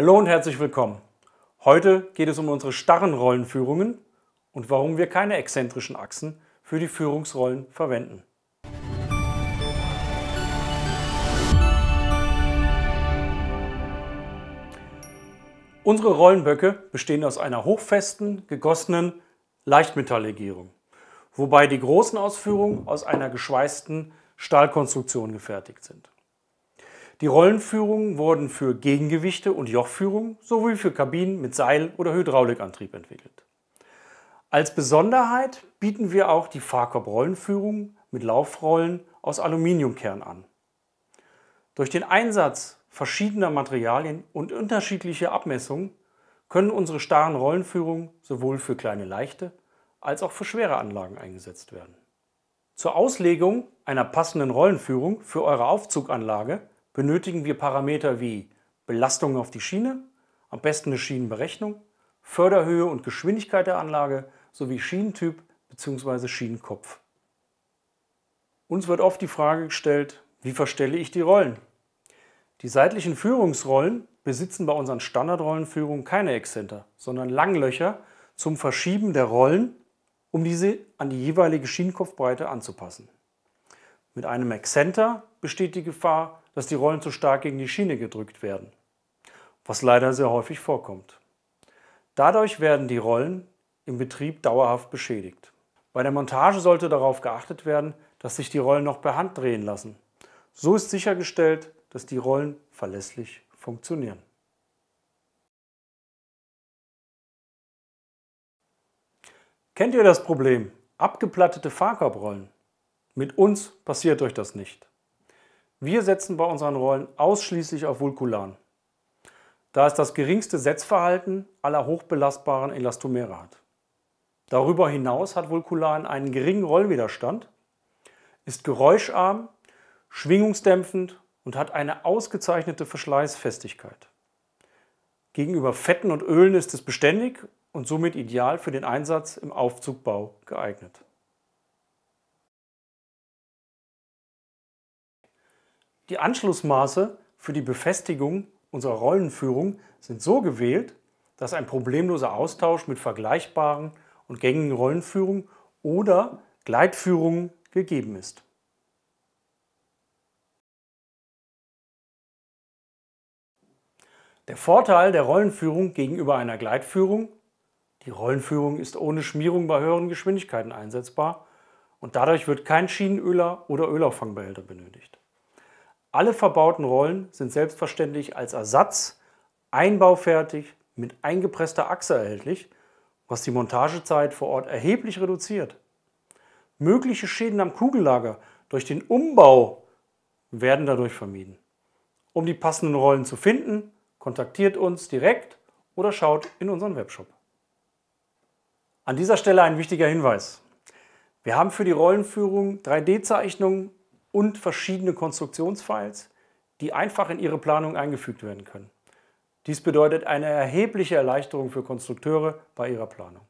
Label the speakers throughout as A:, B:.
A: Hallo und herzlich willkommen. Heute geht es um unsere starren Rollenführungen und warum wir keine exzentrischen Achsen für die Führungsrollen verwenden. Unsere Rollenböcke bestehen aus einer hochfesten, gegossenen Leichtmetalllegierung, wobei die großen Ausführungen aus einer geschweißten Stahlkonstruktion gefertigt sind. Die Rollenführungen wurden für Gegengewichte und Jochführung sowie für Kabinen mit Seil- oder Hydraulikantrieb entwickelt. Als Besonderheit bieten wir auch die Fahrkorb-Rollenführung mit Laufrollen aus Aluminiumkern an. Durch den Einsatz verschiedener Materialien und unterschiedlicher Abmessungen können unsere starren Rollenführungen sowohl für kleine leichte als auch für schwere Anlagen eingesetzt werden. Zur Auslegung einer passenden Rollenführung für eure Aufzuganlage benötigen wir Parameter wie Belastung auf die Schiene, am besten eine Schienenberechnung, Förderhöhe und Geschwindigkeit der Anlage sowie Schienentyp bzw. Schienenkopf. Uns wird oft die Frage gestellt, wie verstelle ich die Rollen? Die seitlichen Führungsrollen besitzen bei unseren Standardrollenführungen keine Exzenter, sondern Langlöcher zum Verschieben der Rollen, um diese an die jeweilige Schienenkopfbreite anzupassen. Mit einem Exzenter besteht die Gefahr, dass die Rollen zu stark gegen die Schiene gedrückt werden, was leider sehr häufig vorkommt. Dadurch werden die Rollen im Betrieb dauerhaft beschädigt. Bei der Montage sollte darauf geachtet werden, dass sich die Rollen noch per Hand drehen lassen. So ist sichergestellt, dass die Rollen verlässlich funktionieren. Kennt ihr das Problem? Abgeplattete Fahrkorbrollen. Mit uns passiert euch das nicht. Wir setzen bei unseren Rollen ausschließlich auf Vulkulan, da es das geringste Setzverhalten aller hochbelastbaren Elastomere hat. Darüber hinaus hat Vulkulan einen geringen Rollwiderstand, ist geräuscharm, schwingungsdämpfend und hat eine ausgezeichnete Verschleißfestigkeit. Gegenüber Fetten und Ölen ist es beständig und somit ideal für den Einsatz im Aufzugbau geeignet. Die Anschlussmaße für die Befestigung unserer Rollenführung sind so gewählt, dass ein problemloser Austausch mit vergleichbaren und gängigen Rollenführungen oder Gleitführungen gegeben ist. Der Vorteil der Rollenführung gegenüber einer Gleitführung, die Rollenführung ist ohne Schmierung bei höheren Geschwindigkeiten einsetzbar und dadurch wird kein Schienenöler oder Ölauffangbehälter benötigt. Alle verbauten Rollen sind selbstverständlich als Ersatz einbaufertig mit eingepresster Achse erhältlich, was die Montagezeit vor Ort erheblich reduziert. Mögliche Schäden am Kugellager durch den Umbau werden dadurch vermieden. Um die passenden Rollen zu finden, kontaktiert uns direkt oder schaut in unseren Webshop. An dieser Stelle ein wichtiger Hinweis. Wir haben für die Rollenführung 3D-Zeichnungen und verschiedene Konstruktionsfiles, die einfach in Ihre Planung eingefügt werden können. Dies bedeutet eine erhebliche Erleichterung für Konstrukteure bei ihrer Planung.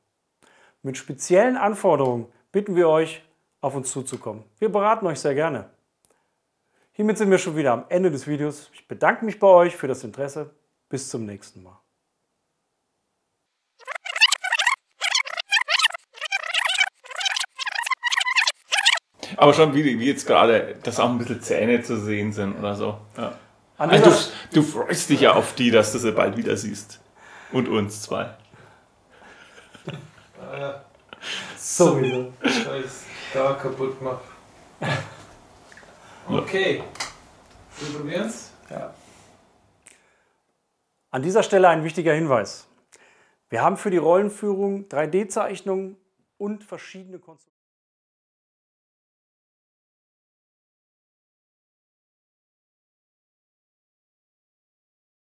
A: Mit speziellen Anforderungen bitten wir euch, auf uns zuzukommen. Wir beraten euch sehr gerne. Hiermit sind wir schon wieder am Ende des Videos. Ich bedanke mich bei euch für das Interesse. Bis zum nächsten Mal. Aber schon, wie, wie jetzt gerade, dass auch ein bisschen Zähne zu sehen sind oder so. Ja. Also du, du freust dich ja auf die, dass du sie bald wieder siehst. Und uns zwei.
B: Ja, sowieso.
A: Scheiß, da kaputt gemacht. Okay. Wir probieren's? Ja. An dieser Stelle ein wichtiger Hinweis. Wir haben für die Rollenführung 3D-Zeichnungen
B: und verschiedene Konstruktionen.